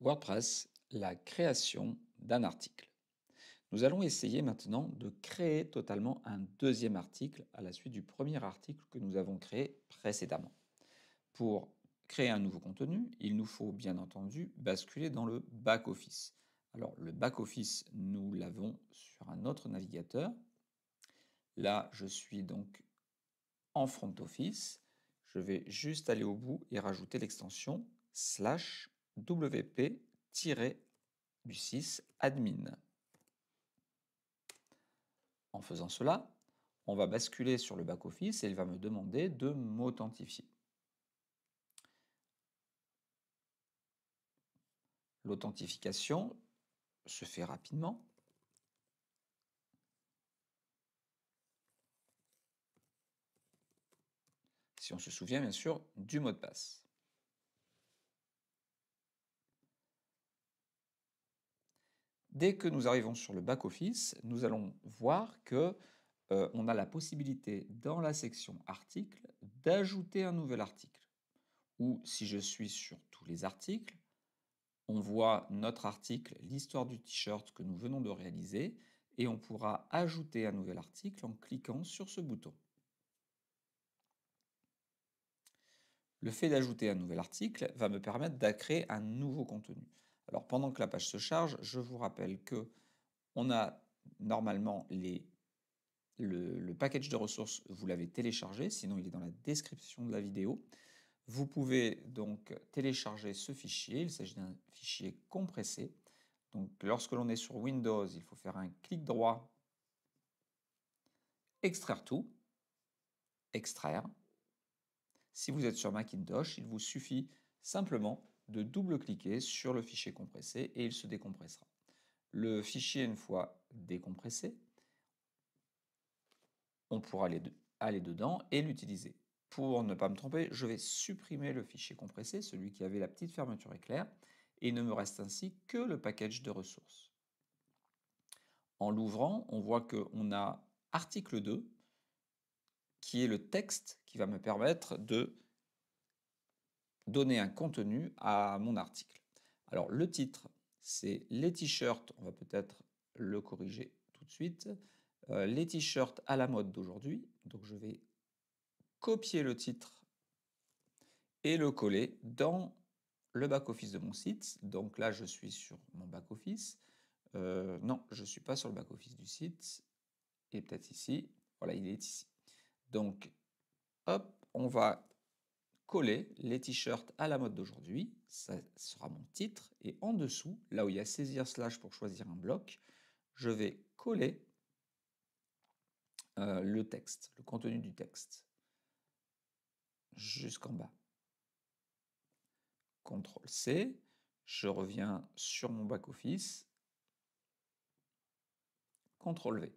WordPress, la création d'un article. Nous allons essayer maintenant de créer totalement un deuxième article à la suite du premier article que nous avons créé précédemment. Pour créer un nouveau contenu, il nous faut bien entendu basculer dans le back-office. Alors le back-office, nous l'avons sur un autre navigateur. Là, je suis donc en front office. Je vais juste aller au bout et rajouter l'extension slash wp-du6 admin. En faisant cela, on va basculer sur le back-office et il va me demander de m'authentifier. L'authentification se fait rapidement. Si on se souvient bien sûr du mot de passe. Dès que nous arrivons sur le back-office, nous allons voir que euh, on a la possibilité dans la section articles d'ajouter un nouvel article. Ou si je suis sur tous les articles, on voit notre article, l'histoire du t-shirt que nous venons de réaliser, et on pourra ajouter un nouvel article en cliquant sur ce bouton. Le fait d'ajouter un nouvel article va me permettre d'accréer un nouveau contenu. Alors pendant que la page se charge, je vous rappelle que on a normalement les, le, le package de ressources, vous l'avez téléchargé, sinon il est dans la description de la vidéo. Vous pouvez donc télécharger ce fichier, il s'agit d'un fichier compressé. Donc lorsque l'on est sur Windows, il faut faire un clic droit, extraire tout, extraire. Si vous êtes sur Macintosh, il vous suffit simplement de double-cliquer sur le fichier compressé et il se décompressera. Le fichier, une fois décompressé, on pourra aller, aller dedans et l'utiliser. Pour ne pas me tromper, je vais supprimer le fichier compressé, celui qui avait la petite fermeture éclair, et il ne me reste ainsi que le package de ressources. En l'ouvrant, on voit qu'on a article 2, qui est le texte qui va me permettre de donner un contenu à mon article. Alors le titre, c'est les t-shirts, on va peut-être le corriger tout de suite, euh, les t-shirts à la mode d'aujourd'hui. Donc je vais copier le titre et le coller dans le back-office de mon site. Donc là, je suis sur mon back-office. Euh, non, je ne suis pas sur le back-office du site. Et peut-être ici. Voilà, il est ici. Donc, hop, on va coller les t-shirts à la mode d'aujourd'hui, ça sera mon titre, et en dessous, là où il y a saisir slash pour choisir un bloc, je vais coller euh, le texte, le contenu du texte, jusqu'en bas. CTRL C, je reviens sur mon back-office, CTRL V.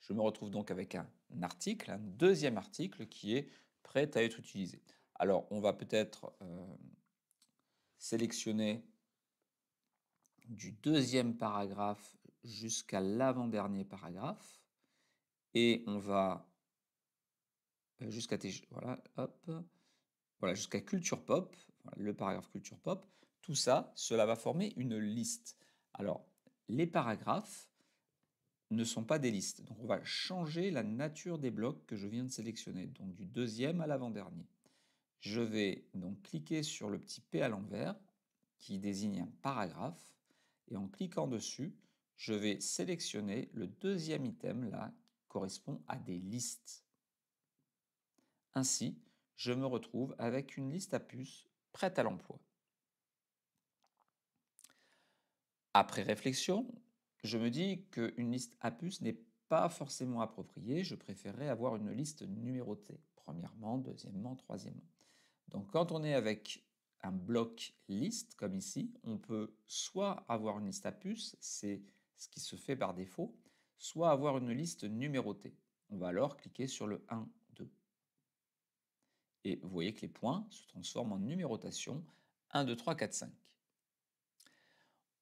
Je me retrouve donc avec un article, un deuxième article qui est prêt à être utilisé. Alors, on va peut-être euh, sélectionner du deuxième paragraphe jusqu'à l'avant-dernier paragraphe. Et on va euh, jusqu'à voilà, culture pop, le paragraphe culture pop. Tout ça, cela va former une liste. Alors, les paragraphes ne sont pas des listes. Donc, on va changer la nature des blocs que je viens de sélectionner, donc du deuxième à l'avant-dernier. Je vais donc cliquer sur le petit P à l'envers qui désigne un paragraphe et en cliquant dessus, je vais sélectionner le deuxième item là qui correspond à des listes. Ainsi, je me retrouve avec une liste à puces prête à l'emploi. Après réflexion, je me dis qu'une liste à puces n'est pas forcément appropriée, je préférerais avoir une liste numérotée, premièrement, deuxièmement, troisièmement. Donc quand on est avec un bloc liste, comme ici, on peut soit avoir une liste à puces, c'est ce qui se fait par défaut, soit avoir une liste numérotée. On va alors cliquer sur le 1, 2. Et vous voyez que les points se transforment en numérotation 1, 2, 3, 4, 5.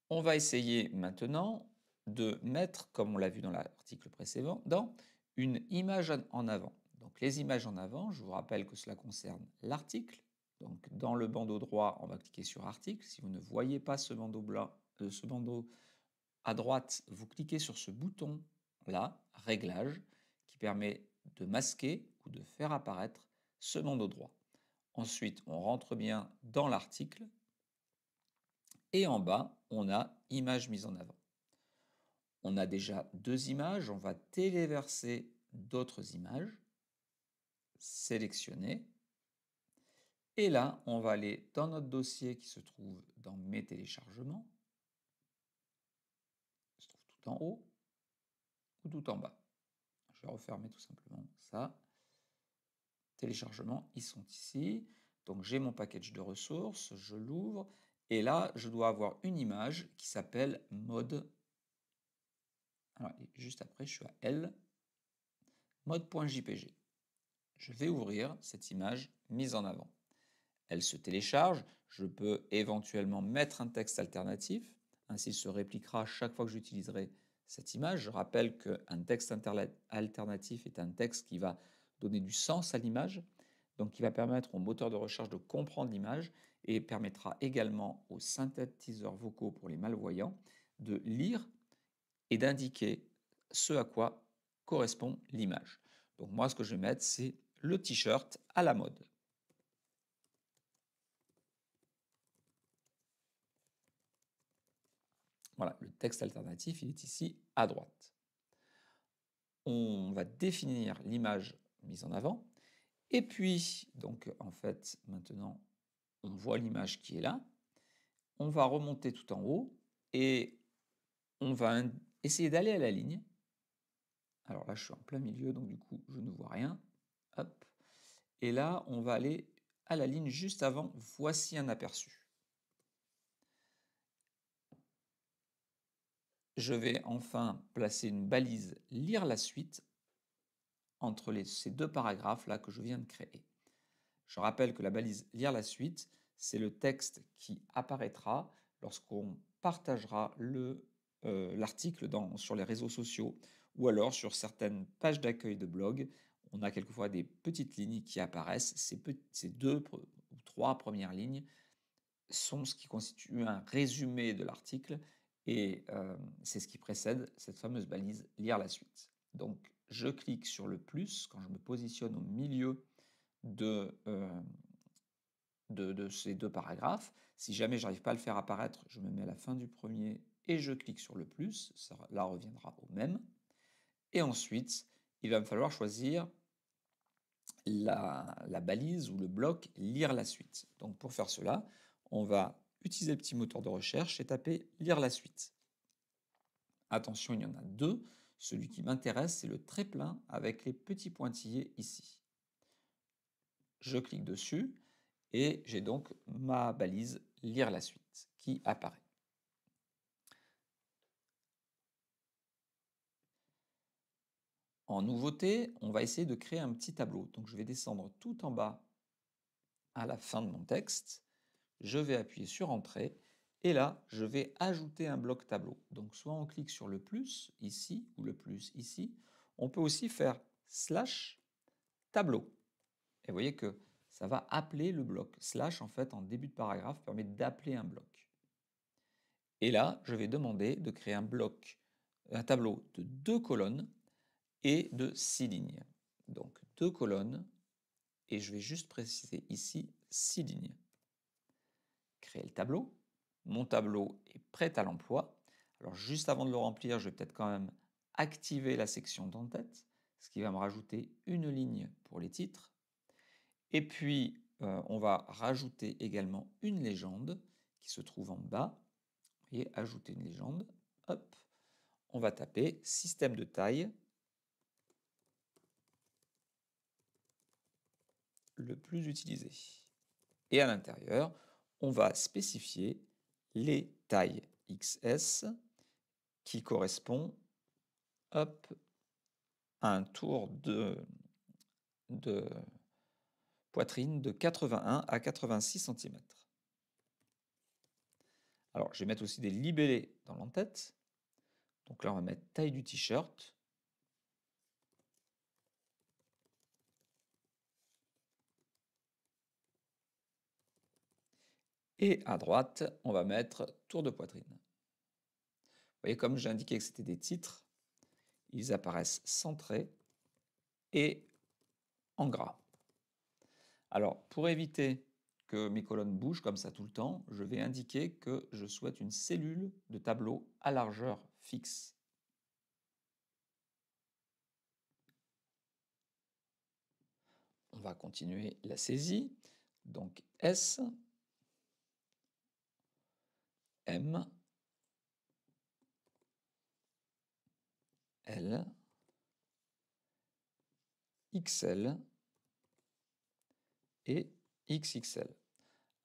On va essayer maintenant de mettre, comme on l'a vu dans l'article précédent, dans une image en avant les images en avant, je vous rappelle que cela concerne l'article. Donc dans le bandeau droit, on va cliquer sur article. Si vous ne voyez pas ce bandeau blanc, euh, ce bandeau à droite, vous cliquez sur ce bouton là, réglage, qui permet de masquer ou de faire apparaître ce bandeau droit. Ensuite, on rentre bien dans l'article et en bas, on a image mise en avant. On a déjà deux images, on va téléverser d'autres images sélectionner. Et là, on va aller dans notre dossier qui se trouve dans Mes téléchargements. se trouve tout en haut ou tout en bas. Je vais refermer tout simplement ça. Téléchargements, ils sont ici. Donc j'ai mon package de ressources, je l'ouvre. Et là, je dois avoir une image qui s'appelle mode. juste après, je suis à L. Mode.jpg je vais ouvrir cette image mise en avant. Elle se télécharge, je peux éventuellement mettre un texte alternatif, ainsi il se répliquera chaque fois que j'utiliserai cette image. Je rappelle qu'un texte alternatif est un texte qui va donner du sens à l'image, donc qui va permettre au moteur de recherche de comprendre l'image et permettra également aux synthétiseurs vocaux pour les malvoyants de lire et d'indiquer ce à quoi correspond l'image. Donc moi, ce que je vais mettre, c'est le t-shirt à la mode. Voilà, le texte alternatif, il est ici à droite. On va définir l'image mise en avant. Et puis, donc en fait, maintenant, on voit l'image qui est là. On va remonter tout en haut et on va essayer d'aller à la ligne. Alors là, je suis en plein milieu, donc du coup, je ne vois rien. Et là, on va aller à la ligne juste avant. Voici un aperçu. Je vais enfin placer une balise lire la suite entre ces deux paragraphes là que je viens de créer. Je rappelle que la balise lire la suite, c'est le texte qui apparaîtra lorsqu'on partagera euh, l'article sur les réseaux sociaux ou alors sur certaines pages d'accueil de blog on a quelquefois des petites lignes qui apparaissent. Ces, deux ou trois premières lignes sont ce qui constitue un résumé de l'article et euh, c'est ce qui précède cette fameuse balise lire la suite. Donc je clique sur le plus quand je me positionne au milieu euh, de, ces deux paragraphes. Si jamais j'arrive pas à le faire apparaître, je me mets à la fin du premier et je clique sur le plus. Ça, là reviendra au même. Et ensuite, il va me falloir choisir la, balise ou le bloc lire la suite. Donc pour faire cela, on va utiliser le petit moteur de recherche et taper lire la suite. Attention, il y en a deux. Celui qui m'intéresse, c'est le très plein avec les petits pointillés ici. Je clique dessus et j'ai donc ma balise lire la suite qui apparaît. En nouveauté, on va essayer de créer un petit tableau. Donc je vais descendre tout en bas à la fin de mon texte. Je vais appuyer sur Entrée et là, je vais ajouter un bloc tableau. Donc soit on clique sur le plus ici ou le plus ici. On peut aussi faire slash tableau. Et vous voyez que ça va appeler le bloc. Slash, en fait, en début de paragraphe, permet d'appeler un bloc. Et là, je vais demander de créer un bloc, un tableau de deux colonnes et de six lignes. Donc deux colonnes, et je vais juste préciser ici six lignes. Créer le tableau. Mon tableau est prêt à l'emploi. Alors juste avant de le remplir, je vais peut-être quand même activer la section d'en-tête, ce qui va me rajouter une ligne pour les titres. Et puis, euh, on va rajouter également une légende qui se trouve en bas. Et ajouter une légende. Hop, on va taper système de taille le plus utilisé. Et à l'intérieur, on va spécifier les tailles XS qui correspond à un tour de, de poitrine de 81 à 86 cm. Alors, je vais mettre aussi des libellés dans l'entête. Donc là, on va mettre taille du t-shirt. Et à droite, on va mettre tour de poitrine. Vous voyez, comme j'ai indiqué que c'était des titres, ils apparaissent centrés et en gras. Alors, pour éviter que mes colonnes bougent comme ça tout le temps, je vais indiquer que je souhaite une cellule de tableau à largeur fixe. On va continuer la saisie. Donc S, M, L, XL et XXL.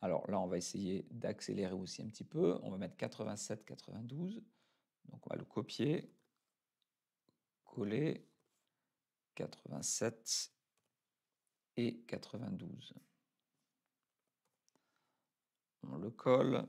Alors là, on va essayer d'accélérer aussi un petit peu. On va mettre 87, 92. Donc on va le copier, coller 87 et 92. On le colle.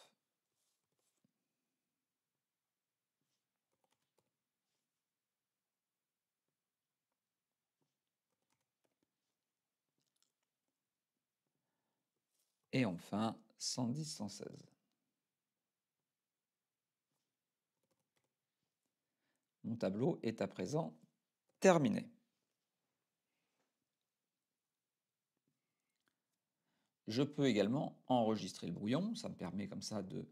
Et enfin, 110-116. Mon tableau est à présent terminé. Je peux également enregistrer le brouillon, ça me permet comme ça de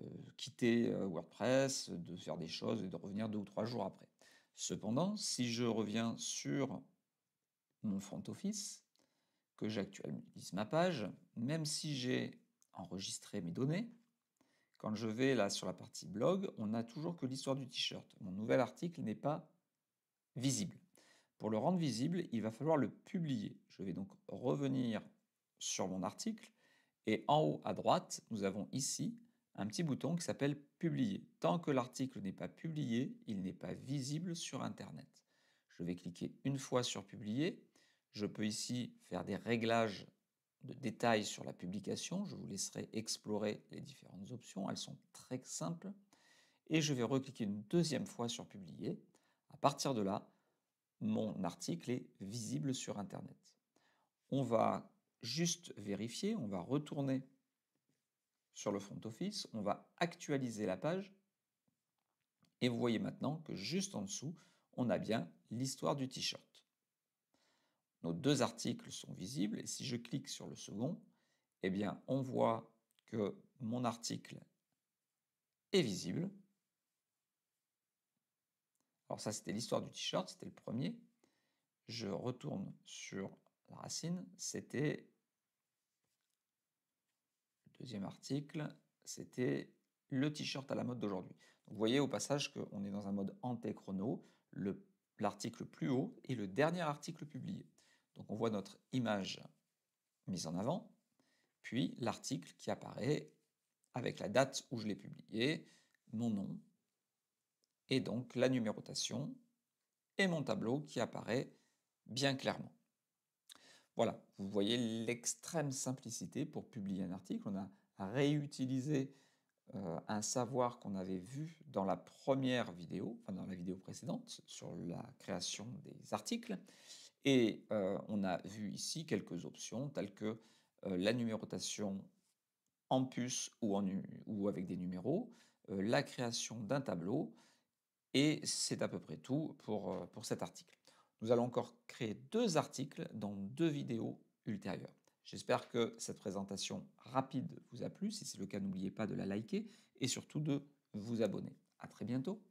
euh, quitter euh, WordPress, de faire des choses et de revenir deux ou trois jours après. Cependant, si je reviens sur mon front office, que j'actualise ma page, même si j'ai enregistré mes données, quand je vais là sur la partie blog, on n'a toujours que l'histoire du t-shirt. Mon nouvel article n'est pas visible. Pour le rendre visible, il va falloir le publier. Je vais donc revenir sur mon article et en haut à droite, nous avons ici un petit bouton qui s'appelle Publier. Tant que l'article n'est pas publié, il n'est pas visible sur Internet. Je vais cliquer une fois sur Publier je peux ici faire des réglages de détails sur la publication. Je vous laisserai explorer les différentes options. Elles sont très simples. Et je vais recliquer une deuxième fois sur Publier. À partir de là, mon article est visible sur Internet. On va juste vérifier, on va retourner sur le front office, on va actualiser la page et vous voyez maintenant que juste en dessous, on a bien l'histoire du t-shirt. Nos deux articles sont visibles et si je clique sur le second, eh bien, on voit que mon article est visible. Alors ça, c'était l'histoire du t-shirt, c'était le premier. Je retourne sur la racine, c'était le deuxième article, c'était le t-shirt à la mode d'aujourd'hui. Vous voyez au passage qu'on est dans un mode antéchrono, chrono l'article plus haut est le dernier article publié. Donc on voit notre image mise en avant, puis l'article qui apparaît avec la date où je l'ai publié, mon nom, et donc la numérotation et mon tableau qui apparaît bien clairement. Voilà, vous voyez l'extrême simplicité pour publier un article. On a réutilisé euh, un savoir qu'on avait vu dans la première vidéo, enfin dans la vidéo précédente sur la création des articles. Et on a vu ici quelques options telles que la numérotation en puce ou, avec des numéros, la création d'un tableau, et c'est à peu près tout pour, pour cet article. Nous allons encore créer deux articles dans deux vidéos ultérieures. J'espère que cette présentation rapide vous a plu. Si c'est le cas, n'oubliez pas de la liker et surtout de vous abonner. À très bientôt.